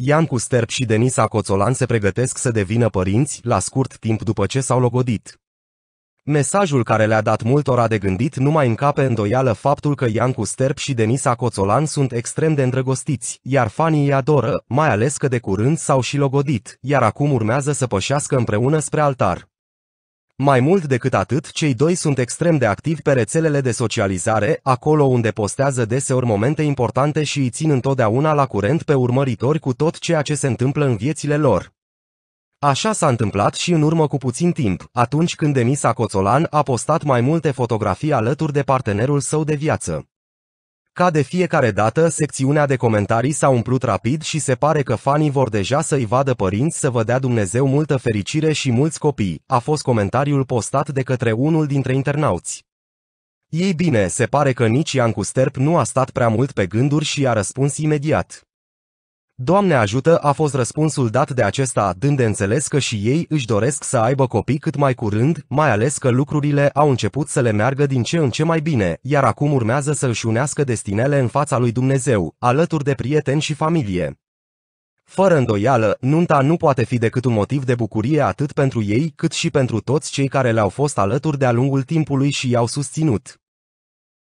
Ian Custerp și Denisa Coțolan se pregătesc să devină părinți la scurt timp după ce s-au logodit. Mesajul care le-a dat multora de gândit nu mai încape îndoială faptul că Ian Custerp și Denisa Coțolan sunt extrem de îndrăgostiți, iar fanii îi adoră, mai ales că de curând s-au și logodit, iar acum urmează să pășească împreună spre altar. Mai mult decât atât, cei doi sunt extrem de activi pe rețelele de socializare, acolo unde postează deseori momente importante și îi țin întotdeauna la curent pe urmăritori cu tot ceea ce se întâmplă în viețile lor. Așa s-a întâmplat și în urmă cu puțin timp, atunci când Demisa Coțolan a postat mai multe fotografii alături de partenerul său de viață. Ca de fiecare dată, secțiunea de comentarii s-a umplut rapid și se pare că fanii vor deja să-i vadă părinți să vă dea Dumnezeu multă fericire și mulți copii, a fost comentariul postat de către unul dintre internauți. Ei bine, se pare că nici Iancu Sterp nu a stat prea mult pe gânduri și a răspuns imediat. Doamne ajută a fost răspunsul dat de acesta, dând de înțeles că și ei își doresc să aibă copii cât mai curând, mai ales că lucrurile au început să le meargă din ce în ce mai bine, iar acum urmează să își unească destinele în fața lui Dumnezeu, alături de prieteni și familie. Fără îndoială, nunta nu poate fi decât un motiv de bucurie atât pentru ei, cât și pentru toți cei care le-au fost alături de-a lungul timpului și i-au susținut.